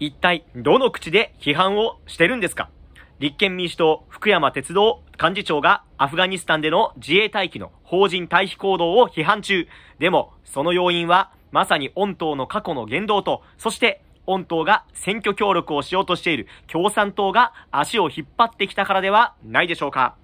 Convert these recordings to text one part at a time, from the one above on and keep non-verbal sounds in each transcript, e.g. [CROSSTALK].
一体どの口で批判をしてるんですか立憲民主党福山鉄道幹事長がアフガニスタンでの自衛隊機の法人退避行動を批判中。でも、その要因はまさに御党の過去の言動と、そして御党が選挙協力をしようとしている共産党が足を引っ張ってきたからではないでしょうか。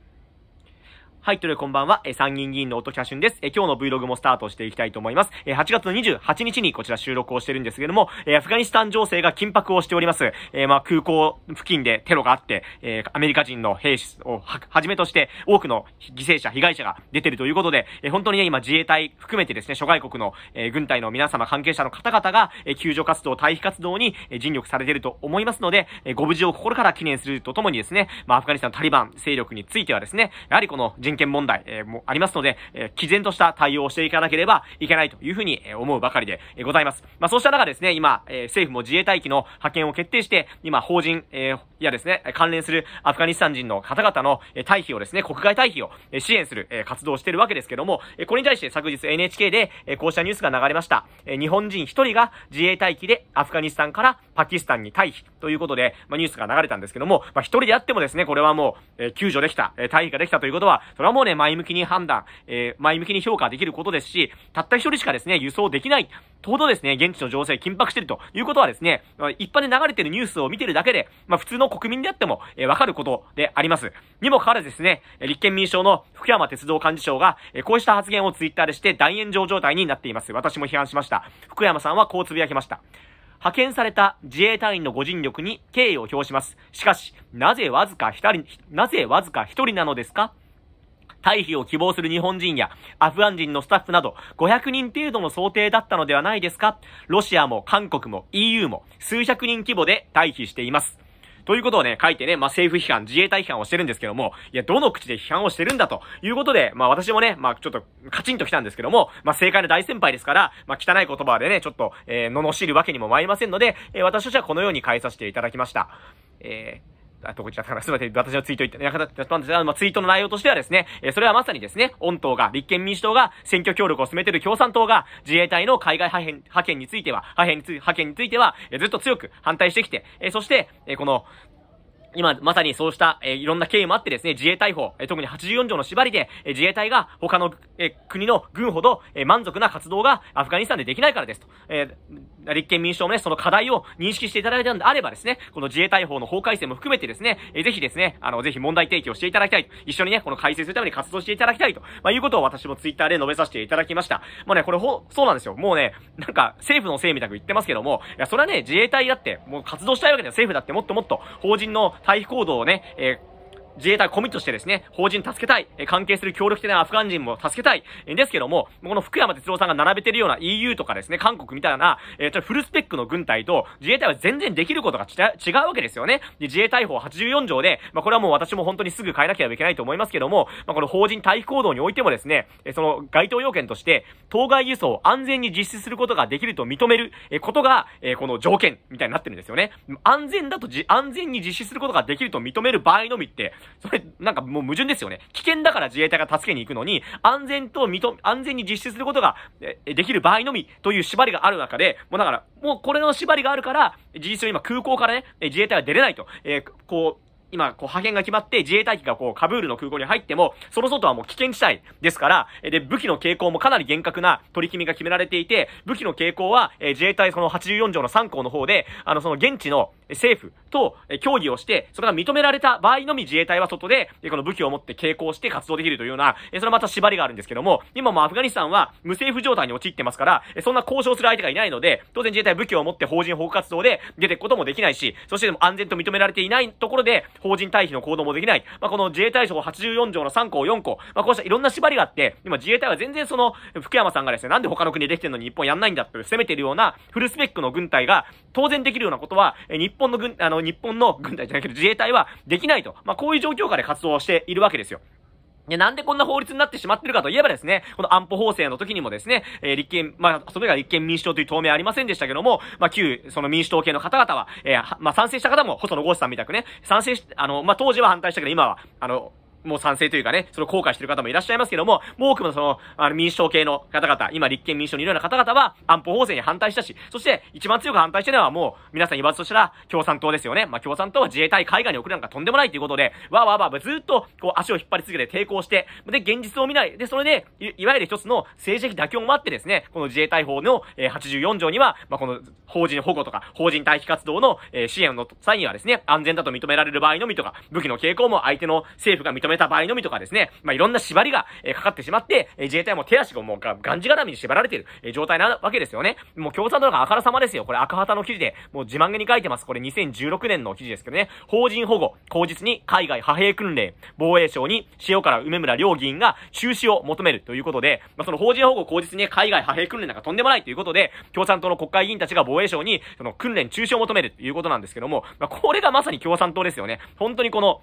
はい、というでこんばんは。え参議院議員の音シュンです。え今日の Vlog もスタートしていきたいと思います。え8月の28日にこちら収録をしてるんですけども、えアフガニスタン情勢が緊迫をしております。えまあ、空港付近でテロがあって、えアメリカ人の兵士をは、はじめとして多くの犠牲者、被害者が出てるということで、え本当にね、今自衛隊含めてですね、諸外国の、え軍隊の皆様、関係者の方々が、え救助活動、退避活動に、え尽力されてると思いますので、えご無事を心から記念するとともにですね、まあ、アフガニスタンタリバン勢力についてはですね、やはりこの人人権問題、えー、もありますので、えー、毅然とした対応をしていかなければいけないというふうに思うばかりでございます。まあ、そうした中ですね、今、えー、政府も自衛隊機の派遣を決定して、今、法人、えー、やですね、関連するアフガニスタン人の方々の退避をですね、国外退避を支援する活動をしているわけですけども、これに対して昨日 NHK でこうしたニュースが流れました。日本人1人が自衛隊機でアフガニスタンからパキスタンに退避ということで、まあ、ニュースが流れたんですけども、まあ、1人であってもですね、これはもう救助できた、退避ができたということは、れはもうね、前向きに判断、えー、前向きに評価できることですし、たった一人しかですね、輸送できない、とほどですね、現地の情勢緊迫してるということはですね、一般で流れてるニュースを見てるだけで、まあ普通の国民であっても、えー、わかることであります。にもかかわらずですね、立憲民主党の福山鉄道幹事長が、えー、こうした発言をツイッターでして大炎上状態になっています。私も批判しました。福山さんはこうつぶやきました。派遣された自衛隊員のご尽力に敬意を表します。しかし、なぜわずか一人、なぜわずか一人なのですか退避を希望する日本人やアフガン人のスタッフなど500人程度の想定だったのではないですかロシアも韓国も EU も数百人規模で退避しています。ということをね、書いてね、まあ、政府批判、自衛隊批判をしてるんですけども、いや、どの口で批判をしてるんだということで、まあ、私もね、まあ、ちょっと、カチンと来たんですけども、まあ、正解の大先輩ですから、まあ、汚い言葉でね、ちょっと、えー、罵るわけにも参りませんので、えー、私としてはこのようにえさせていただきました。えーあ、どこちゃったかなすべません。私のツイート言った、役ったんですが、まあ、ツイートの内容としてはですね、えー、それはまさにですね、御党が、立憲民主党が選挙協力を進めている共産党が、自衛隊の海外派遣、派遣については、派遣については、えー、ずっと強く反対してきて、えー、そして、えー、この、今、まさにそうした、えー、いろんな経緯もあってですね、自衛隊法、えー、特に84条の縛りで、えー、自衛隊が他の、え国の軍ほど、え満足な活動がアフガニスタンでできないからですと。え立憲民主党もね、その課題を認識していただいたのであればですね、この自衛隊法の法改正も含めてですね、えー、ぜひですね、あの、ぜひ問題提起をしていただきたいと。一緒にね、この改正するために活動していただきたいと。まあ、いうことを私もツイッターで述べさせていただきました。まあね、これほ、そうなんですよ。もうね、なんか、政府のせいみたく言ってますけども、いや、それはね、自衛隊だって、もう活動したいわけだよ。政府だってもっともっと、法人の対避行動をね、えー自衛隊コミットしてですね、法人助けたい、え関係する協力的なアフガン人も助けたい、えですけども、この福山哲郎さんが並べてるような EU とかですね、韓国みたいな、えちょフルスペックの軍隊と自衛隊は全然できることが違うわけですよね。で、自衛隊法84条で、まあ、これはもう私も本当にすぐ変えなければいけないと思いますけども、まあ、この法人退避行動においてもですね、えその該当要件として、当該輸送を安全に実施することができると認める、ことが、えこの条件みたいになってるんですよね。安全だとじ、安全に実施することができると認める場合のみって、それ、なんかもう矛盾ですよね。危険だから自衛隊が助けに行くのに、安全と認、安全に実施することができる場合のみという縛りがある中で、もうだから、もうこれの縛りがあるから、事実上今空港からね、自衛隊は出れないと、えー、こう、今、こう、派遣が決まって、自衛隊機がこう、カブールの空港に入っても、その外はもう危険地帯ですから、で、武器の傾向もかなり厳格な取り決めが決められていて、武器の傾向は、え自衛隊その84条の3項の方で、あの、その現地の、政府と協議をして、それが認められた場合のみ自衛隊は外で、この武器を持って傾向して活動できるというような、それはまた縛りがあるんですけども、今もアフガニスタンは無政府状態に陥ってますから、そんな交渉する相手がいないので、当然自衛隊武器を持って法人保護活動で出ていくこともできないし、そして安全と認められていないところで、法人退避の行動もできない。まあ、この自衛隊法84条の3項4項、まあ、こうしたいろんな縛りがあって、今自衛隊は全然その、福山さんがですね、なんで他の国できてるのに日本やんないんだと攻めてるような、フルスペックの軍隊が、当然できるようなことは、日本の軍、あの、日本の [LAUGHS] 軍隊じゃないけど自衛隊はできないと。まあ、こういう状況下で活動しているわけですよ。で、なんでこんな法律になってしまってるかといえばですね、この安保法制の時にもですね、えー、立憲、まあ、それが立憲民主党という党名ありませんでしたけども、まあ、旧、その民主党系の方々は、えー、まあ、賛成した方も、細野豪志さんみたくね、賛成し、あの、まあ、当時は反対したけど、今は、あの、もう賛成というかね、その後悔してる方もいらっしゃいますけども、もう多くのその、あの民主党系の方々、今立憲民主党にいるような方々は安保法制に反対したし、そして一番強く反対してるのはもう皆さん言わずとしたら共産党ですよね。まあ共産党は自衛隊海外に送るなんかとんでもないということで、わーわーわーずっとこう足を引っ張り続けて抵抗して、で現実を見ない。で、それで、いいわゆる一つの政治的妥協もあってですね、この自衛隊法の、えー、84条には、まあこの法人保護とか法人退避活動の、えー、支援の際にはですね、安全だと認められる場合のみとか、武器の傾向も相手の政府が認めめた場合のみとかですね、まあ、いろんな縛りが、えー、かかってしまって、えー、自衛隊も手足がもうががんじがらみに縛られている、えー、状態なわけですよね。もう共産党があからさまですよ。これ赤旗の記事で、もう自慢げに書いてます。これ2016年の記事ですけどね、法人保護、口実に海外派兵訓練、防衛省に塩原梅村両議員が中止を求めるということで、まあ、その法人保護口実に海外派兵訓練なんかとんでもないということで、共産党の国会議員たちが防衛省にその訓練中止を求めるということなんですけども、まあ、これがまさに共産党ですよね。本当にこの、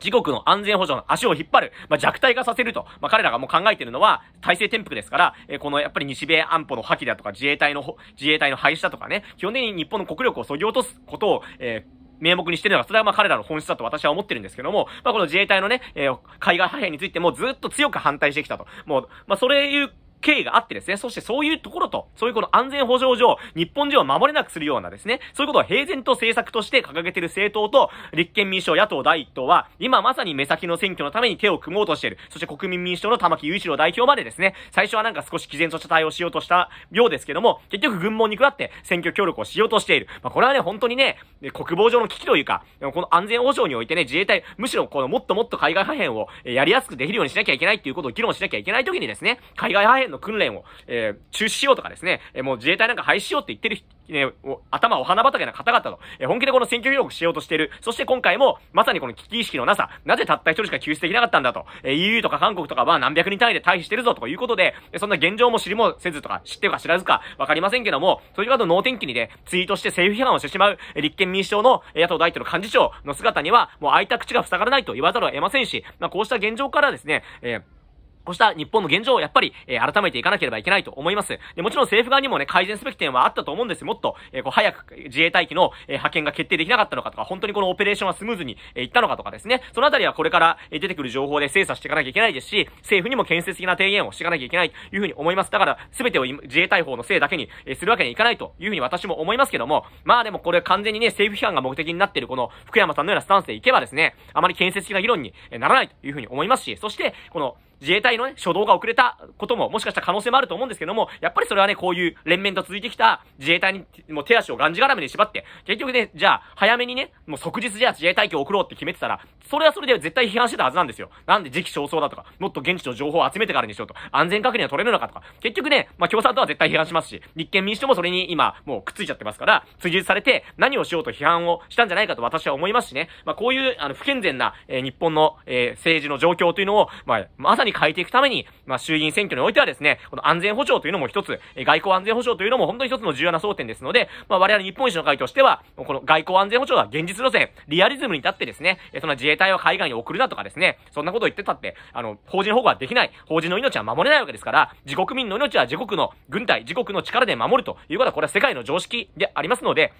自国の安全保障の足を引っ張る、まあ、弱体化させると、まあ、彼らがもう考えてるのは、体制転覆ですから、えー、このやっぱり日米安保の破棄だとか、自衛隊の、自衛隊の廃止だとかね、基本的に日本の国力を削ぎ落とすことを、えー名目にしてるのが、それはまあ彼らの本質だと私は思ってるんですけども、まあこの自衛隊のね、えー、海外派兵についてもずっと強く反対してきたと。もう、まあそれいう経緯があってですね、そしてそういうところと、そういうこの安全保障上、日本人を守れなくするようなですね、そういうことを平然と政策として掲げている政党と、立憲民主党野党第一党は、今まさに目先の選挙のために手を組もうとしている。そして国民民主党の玉木雄一郎代表までですね、最初はなんか少し毅然とした対応しようとしたようですけども、結局軍門に食らって選挙協力をしようとしている。まあ、これはね、本当にね、国防上の危機というか、この安全保障においてね、自衛隊、むしろこのもっともっと海外派遣をやりやすくできるようにしなきゃいけないっていうことを議論しなきゃいけない時にですね、海外派遣のの訓練を、えー、中止しようとかですね、えもう自衛隊なんか廃止しようって言ってる、ね、頭お花畑な方々と、え本気でこの選挙協力しようとしてる。そして今回も、まさにこの危機意識のなさ、なぜたった一人しか救出できなかったんだと、え EU とか韓国とかは何百人単位で退避してるぞということで、そんな現状も知りもせずとか、知ってるか知らずか、わかりませんけども、そういう方の脳天気にね、ツイートして政府批判をしてしまう、立憲民主党の野党大統の幹事長の姿には、もう開いた口が塞がらないと言わざるを得ませんし、まあ、こうした現状からですね、えーこうした日本の現状をやっぱり、えー、改めていかなければいけないと思います。で、もちろん政府側にもね、改善すべき点はあったと思うんですよ。もっと、えー、こう、早く自衛隊機の、えー、派遣が決定できなかったのかとか、本当にこのオペレーションはスムーズに、えいったのかとかですね。そのあたりはこれから、え出てくる情報で精査していかなきゃいけないですし、政府にも建設的な提言をしていかなきゃいけないというふうに思います。だから、すべてを自衛隊法のせいだけに、えするわけにいかないというふうに私も思いますけども、まあでもこれ完全にね、政府批判が目的になっているこの福山さんのようなスタンスでいけばですね、あまり建設的な議論にならないというふうに思いますし、そして、この、自衛隊のね、初動が遅れたことも、もしかしたら可能性もあると思うんですけども、やっぱりそれはね、こういう連綿と続いてきた自衛隊に、もう手足をがんじがらめに縛って、結局ね、じゃあ、早めにね、もう即日じゃあ自衛隊機を送ろうって決めてたら、それはそれで絶対批判してたはずなんですよ。なんで時期尚早だとか、もっと現地の情報を集めてからにしようと、安全確認は取れるのかとか、結局ね、まあ、共産党は絶対批判しますし、立憲民主党もそれに今、もうくっついちゃってますから、追従されて、何をしようと批判をしたんじゃないかと私は思いますしね、まあ、こういう、あの、不健全な、えー、日本の、えー、政治の状況というのを、まあ、まさに変えていくために、まあ、衆議院選挙においてはですね、この安全保障というのも一つ、え外交安全保障というのも本当に一つの重要な争点ですので、まあ、我々日本維新の会としては、この外交安全保障は現実路線、リアリズムに立ってですね、えその自衛隊は海外に送るなとかですね、そんなことを言ってたって、あの、法人保護はできない、法人の命は守れないわけですから、自国民の命は自国の軍隊、自国の力で守るということは、これは世界の常識でありますので、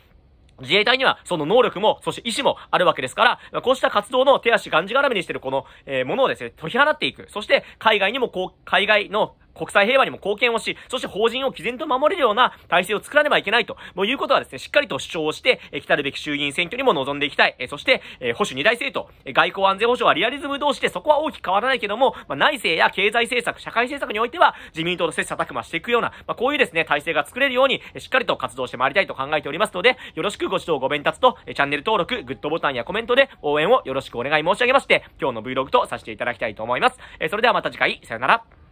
自衛隊にはその能力も、そして意志もあるわけですから、こうした活動の手足がんじがらめにしてるこの、えー、ものをですね、解き放っていく。そして、海外にもこう、海外の国際平和にも貢献をし、そして法人を毅然と守れるような体制を作らねばいけないと、もういうことはですね、しっかりと主張をして、え来たるべき衆議院選挙にも臨んでいきたい。えそして、え保守二大政党、え外交安全保障はリアリズム同士でそこは大きく変わらないけども、まあ、内政や経済政策、社会政策においては自民党と切磋琢磨していくような、まあ、こういうですね、体制が作れるように、しっかりと活動してまいりたいと考えておりますので、よろしくご指導ご鞭達と、チャンネル登録、グッドボタンやコメントで応援をよろしくお願い申し上げまして、今日の Vlog とさせていただきたいと思います。えそれではまた次回、さよなら。